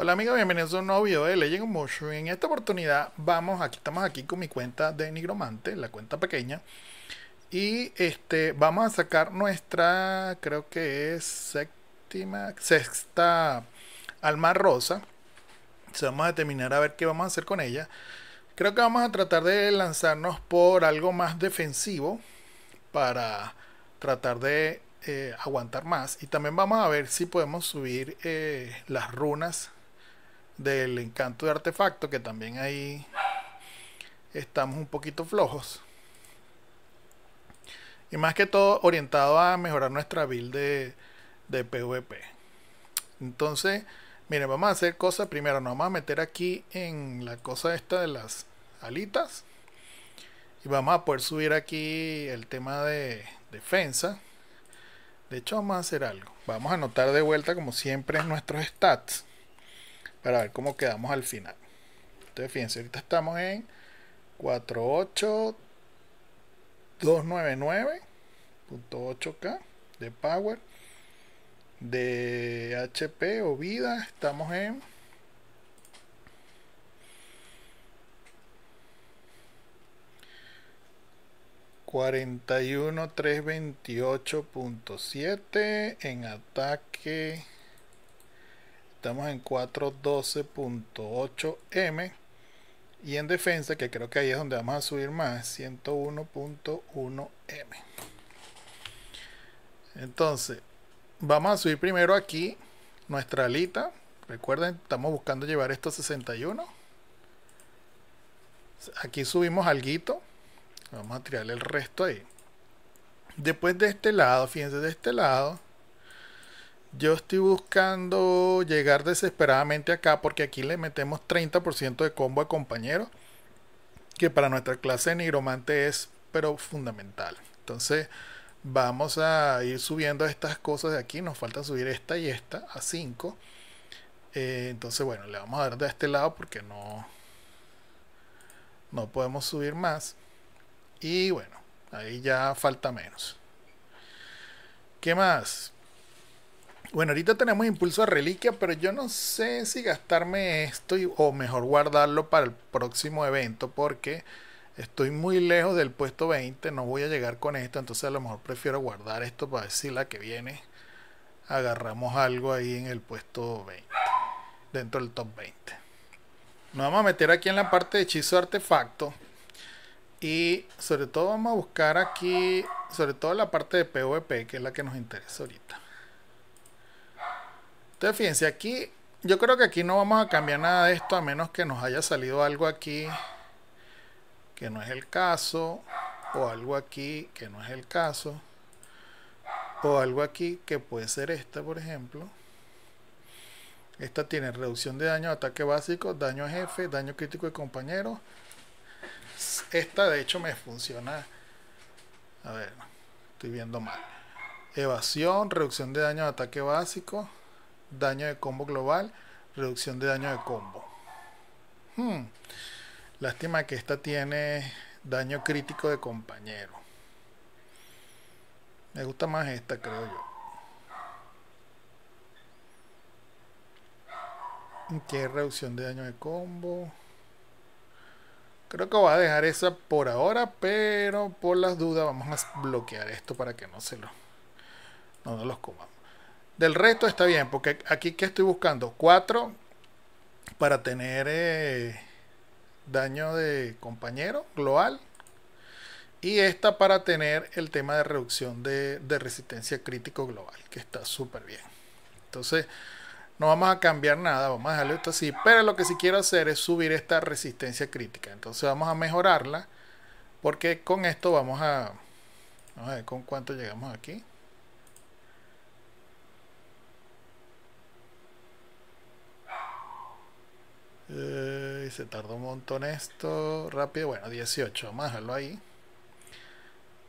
Hola amigos, bienvenidos a un nuevo video de Legend of Motion. En esta oportunidad vamos, aquí estamos aquí con mi cuenta de Nigromante, la cuenta pequeña. Y este vamos a sacar nuestra, creo que es séptima, sexta alma rosa. vamos a determinar a ver qué vamos a hacer con ella. Creo que vamos a tratar de lanzarnos por algo más defensivo para tratar de eh, aguantar más. Y también vamos a ver si podemos subir eh, las runas del encanto de artefacto, que también ahí estamos un poquito flojos. Y más que todo orientado a mejorar nuestra build de, PvP. Entonces, miren, vamos a hacer cosas. Primero nos vamos a meter aquí en la cosa esta de las alitas. Y vamos a poder subir aquí el tema de defensa. De hecho, vamos a hacer algo. Vamos a anotar de vuelta, como siempre, nuestros stats para ver cómo quedamos al final. Entonces, fíjense, ahorita estamos en 48299.8K de Power. De HP o vida estamos en 41.328.7 en ataque estamos en 412.8M. Y en defensa, que creo que ahí es donde vamos a subir más, 101.1M. Entonces, vamos a subir primero aquí nuestra alita. Recuerden, estamos buscando llevar esto 61. Aquí subimos algo. Vamos a tirarle el resto ahí. Después de este lado, fíjense de este lado, yo estoy buscando llegar desesperadamente acá porque aquí le metemos 30% de combo a compañero que para nuestra clase de nigromante es pero fundamental. Entonces vamos a ir subiendo estas cosas de aquí, nos falta subir esta y esta a 5. Eh, entonces bueno, le vamos a dar de este lado porque no, no podemos subir más. Y bueno, ahí ya falta menos. ¿Qué más? Bueno, ahorita tenemos impulso a reliquia, pero yo no sé si gastarme esto o mejor guardarlo para el próximo evento porque estoy muy lejos del puesto 20, no voy a llegar con esto, entonces a lo mejor prefiero guardar esto para ver si la que viene agarramos algo ahí en el puesto 20, dentro del top 20. Nos vamos a meter aquí en la parte de hechizo artefacto y sobre todo vamos a buscar aquí, sobre todo la parte de PvP, que es la que nos interesa ahorita. Entonces, fíjense, aquí, yo creo que aquí no vamos a cambiar nada de esto a menos que nos haya salido algo aquí que no es el caso, o algo aquí que no es el caso, o algo aquí que puede ser esta, por ejemplo. Esta tiene reducción de daño, de ataque básico, daño a jefe, daño crítico de compañero Esta de hecho me funciona. A ver, estoy viendo mal. Evasión, reducción de daño de ataque básico daño de combo global, reducción de daño de combo. Hmm. Lástima que esta tiene daño crítico de compañero. Me gusta más esta, creo yo. Qué reducción de daño de combo. Creo que voy a dejar esa por ahora, pero por las dudas vamos a bloquear esto para que no se lo no nos los comamos. Del resto está bien, porque aquí que estoy buscando 4 para tener eh, daño de compañero global y esta para tener el tema de reducción de, resistencia crítico global, que está súper bien. Entonces, no vamos a cambiar nada, vamos a dejarlo esto así, pero lo que sí quiero hacer es subir esta resistencia crítica. Entonces vamos a mejorarla, porque con esto vamos a... Vamos a ver con cuánto llegamos aquí. Eh, se tardó un montón esto. Rápido, bueno, 18. Vamos ahí.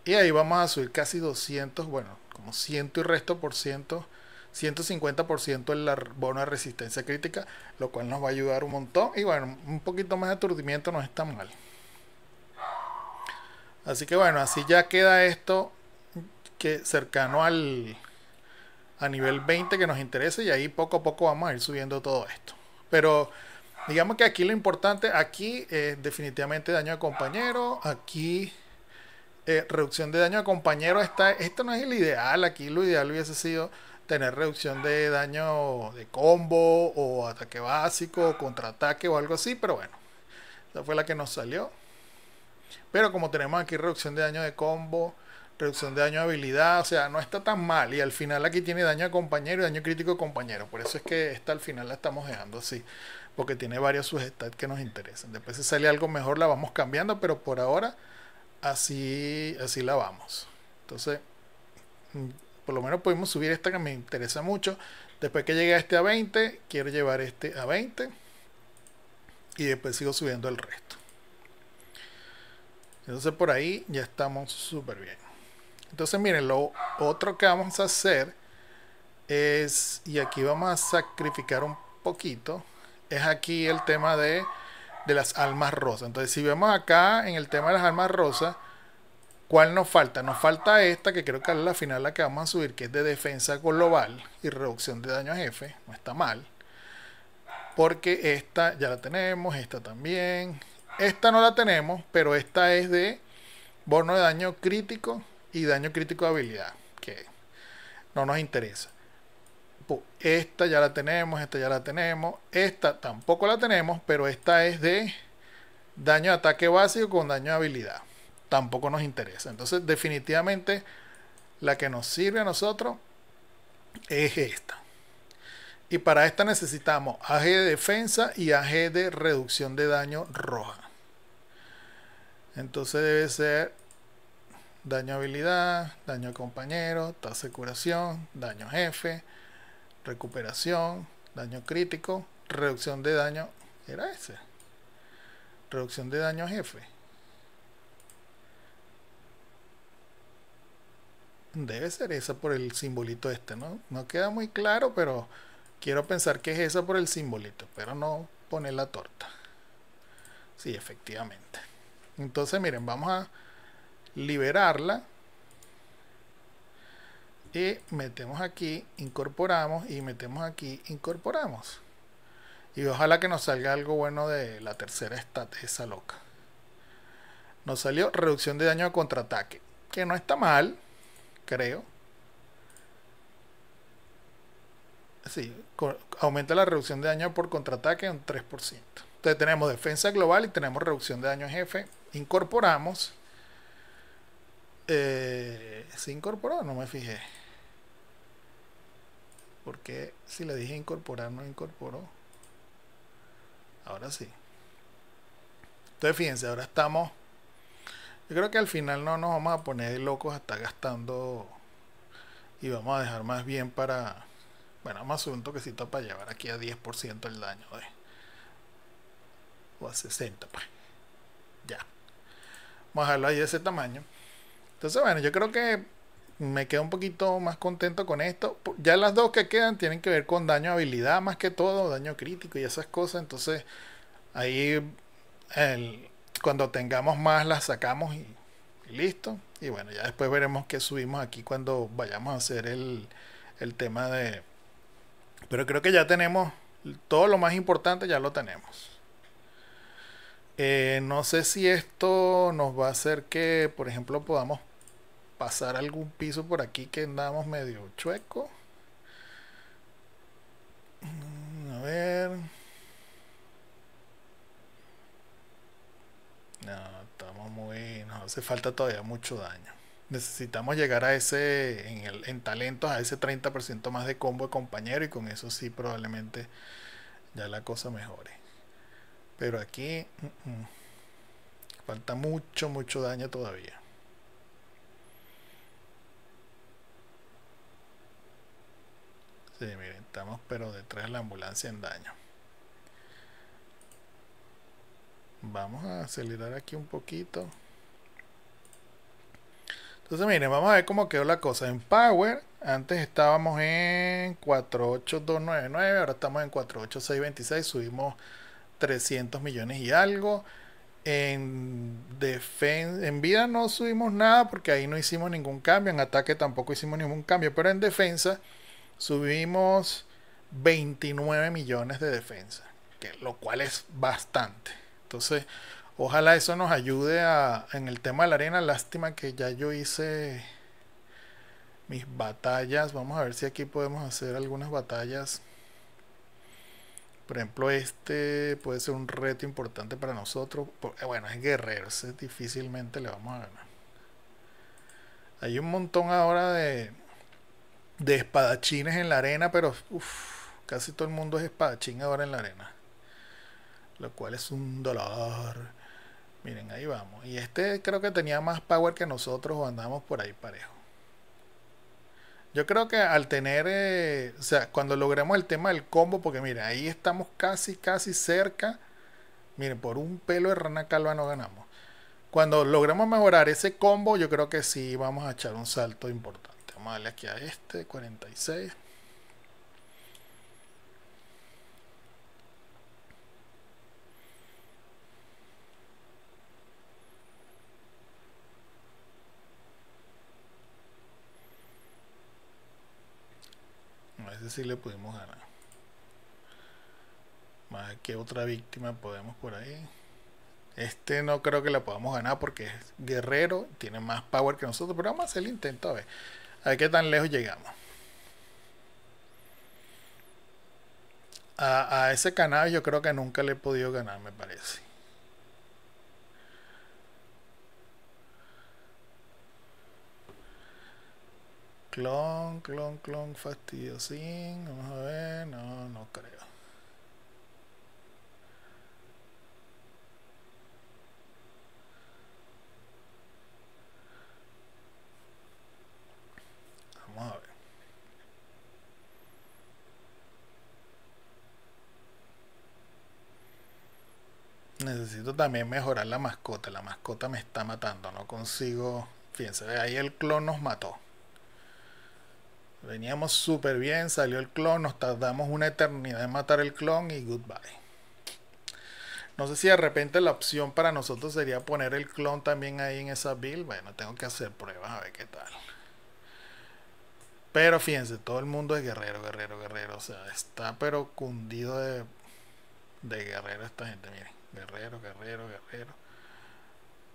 Y ahí vamos a subir casi 200, bueno, como 100 y resto por ciento, 150% en la bono de resistencia crítica, lo cual nos va a ayudar un montón. Y bueno, un poquito más de aturdimiento no está mal. Así que bueno, así ya queda esto que cercano al a nivel 20 que nos interesa y ahí poco a poco vamos a ir subiendo todo esto. Pero digamos que aquí lo importante, aquí eh, definitivamente daño de compañero, aquí eh, reducción de daño de compañero, está, esto no es el ideal, aquí lo ideal hubiese sido tener reducción de daño de combo o ataque básico o contraataque o algo así, pero bueno, esa fue la que nos salió. Pero como tenemos aquí reducción de daño de combo, reducción de daño a habilidad, o sea, no está tan mal. Y al final aquí tiene daño a compañero y daño crítico a compañero. Por eso es que esta al final la estamos dejando así, porque tiene varios sujetos que nos interesan. Después si sale algo mejor la vamos cambiando, pero por ahora así, así la vamos. Entonces, mm, por lo menos podemos subir esta que me interesa mucho. Después que llegue a este a 20, quiero llevar este a 20. Y después sigo subiendo el resto. Entonces por ahí ya estamos súper bien. Entonces, miren, lo otro que vamos a hacer es, y aquí vamos a sacrificar un poquito, es aquí el tema de, las almas rosas. Entonces, si vemos acá en el tema de las almas rosas, ¿Cuál nos falta? Nos falta esta, que creo que es la final la que vamos a subir, que es de defensa global y reducción de daño a jefe. No está mal. Porque esta ya la tenemos, esta también. Esta no la tenemos, pero esta es de bono de daño crítico y daño crítico de habilidad, que no nos interesa. Esta ya la tenemos, esta ya la tenemos, esta tampoco la tenemos, pero esta es de daño de ataque básico con daño de habilidad. Tampoco nos interesa. Entonces, definitivamente, la que nos sirve a nosotros es esta. Y para esta necesitamos AG de defensa y AG de reducción de daño roja. Entonces debe ser daño a habilidad, daño a compañero, tasa de curación, daño a jefe, recuperación, daño crítico, reducción de daño. ¿Era ese? Reducción de daño a jefe. Debe ser esa por el simbolito este, ¿no? No queda muy claro, pero quiero pensar que es esa por el simbolito, pero no pone la torta. Sí, efectivamente. Entonces, miren, vamos a liberarla y metemos aquí incorporamos y metemos aquí incorporamos y ojalá que nos salga algo bueno de la tercera stat esa loca nos salió reducción de daño a contraataque que no está mal creo sí, aumenta la reducción de daño por contraataque en 3% entonces tenemos defensa global y tenemos reducción de daño jefe incorporamos eh, ¿Se incorporó? No me fijé. Porque si le dije incorporar, no incorporó. Ahora sí. Entonces fíjense, ahora estamos. Yo creo que al final no nos vamos a poner locos hasta gastando. Y vamos a dejar más bien para. Bueno, más un toquecito para llevar aquí a 10% el daño ¿eh? O a 60, pues. Ya. Vamos a dejarlo ahí de ese tamaño. Entonces, bueno, yo creo que me quedo un poquito más contento con esto. Ya las dos que quedan tienen que ver con daño a habilidad más que todo, daño crítico y esas cosas. Entonces, ahí cuando tengamos más las sacamos y, listo. Y bueno, ya después veremos qué subimos aquí cuando vayamos a hacer el, tema de... Pero creo que ya tenemos todo lo más importante, ya lo tenemos. Eh, no sé si esto nos va a hacer que, por ejemplo, podamos pasar algún piso por aquí que andamos medio chueco. Mm, a ver. No, estamos muy. Nos hace falta todavía mucho daño. Necesitamos llegar a ese. En, el, talentos, a ese 30% más de combo de compañero. Y con eso sí, probablemente ya la cosa mejore. Pero aquí. Mm, mm, falta mucho, mucho daño todavía. miren, estamos pero detrás de la ambulancia en daño. Vamos a acelerar aquí un poquito. Entonces miren, vamos a ver cómo quedó la cosa. En Power, antes estábamos en 48299, ahora estamos en 48626, subimos 300 millones y algo. En, en vida no subimos nada porque ahí no hicimos ningún cambio, en ataque tampoco hicimos ningún cambio, pero en defensa subimos 29 millones de defensa, que, lo cual es bastante. Entonces, ojalá eso nos ayude a, en el tema de la arena. Lástima que ya yo hice mis batallas. Vamos a ver si aquí podemos hacer algunas batallas. Por ejemplo, este puede ser un reto importante para nosotros. Eh, bueno, es guerrerse. difícilmente le vamos a ganar. Hay un montón ahora de, de espadachines en la arena, pero casi todo el mundo es espadachín ahora en la arena. Lo cual es un dolor. Miren, ahí vamos. Y este creo que tenía más power que nosotros o andamos por ahí parejo. Yo creo que al tener, eh, o sea, cuando logremos el tema del combo, porque miren, ahí estamos casi, casi cerca. Miren, por un pelo de rana calva no ganamos. Cuando logremos mejorar ese combo, yo creo que sí vamos a echar un salto importante. Vamos a darle aquí a este, 46. A ver si le pudimos ganar. Más que otra víctima podemos por ahí. Este no creo que la podamos ganar porque es guerrero, tiene más power que nosotros, pero vamos a hacer el intento a ver. A ver qué tan lejos llegamos. A, a ese canal yo creo que nunca le he podido ganar, me parece. Clon, clon, clon, fastidio sin. Vamos a ver. No, no creo. necesito también mejorar la mascota. La mascota me está matando. No consigo. Fíjense, ahí el clon nos mató. Veníamos súper bien, salió el clon, nos tardamos una eternidad en matar el clon y goodbye. No sé si de repente la opción para nosotros sería poner el clon también ahí en esa build. Bueno, tengo que hacer pruebas a ver qué tal. Pero fíjense, todo el mundo es guerrero, guerrero, guerrero. O sea, está pero cundido de, de guerrero esta gente, miren. Guerrero, guerrero, guerrero.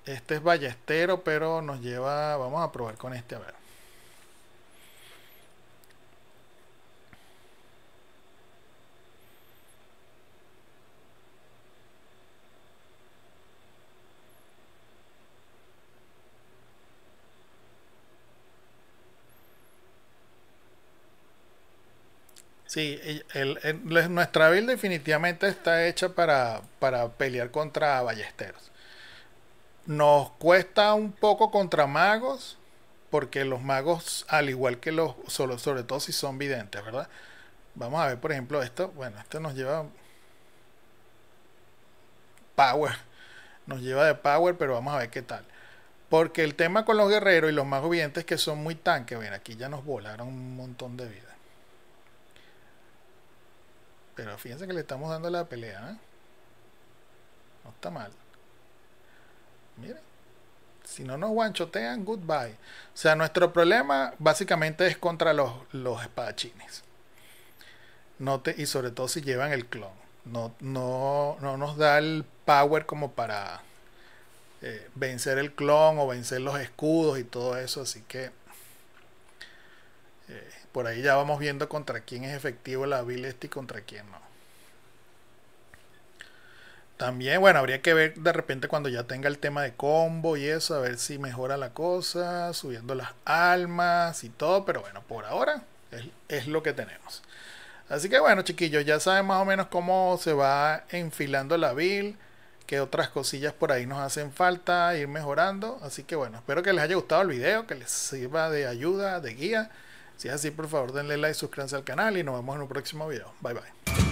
Este es ballestero, pero nos lleva. Vamos a probar con este, a ver. Sí, nuestra build definitivamente está hecha para, pelear contra ballesteros. Nos cuesta un poco contra magos, porque los magos, al igual que los, sobre todo si son videntes, ¿verdad? Vamos a ver, por ejemplo, esto. Bueno, esto nos lleva power. Nos lleva de power, pero vamos a ver qué tal. Porque el tema con los guerreros y los magos videntes que son muy tanques, ven, aquí ya nos volaron un montón de vida. Pero fíjense que le estamos dando la pelea. ¿eh? No está mal. Miren. Si no nos guanchotean, goodbye. O sea, nuestro problema básicamente es contra los, los espadachines. y sobre todo si llevan el clon. No, no, nos da el power como para eh, vencer el clon o vencer los escudos y todo eso. Así que eh, por ahí ya vamos viendo contra quién es efectivo la este y contra quién no. También, bueno, habría que ver de repente cuando ya tenga el tema de combo y eso, a ver si mejora la cosa, subiendo las almas y todo, pero bueno, por ahora es, es lo que tenemos. Así que bueno, chiquillos, ya saben más o menos cómo se va enfilando la build, qué otras cosillas por ahí nos hacen falta ir mejorando. Así que bueno, espero que les haya gustado el video, que les sirva de ayuda, de guía. Si es así, por favor denle like, suscríbanse al canal y nos vemos en un próximo video. Bye bye.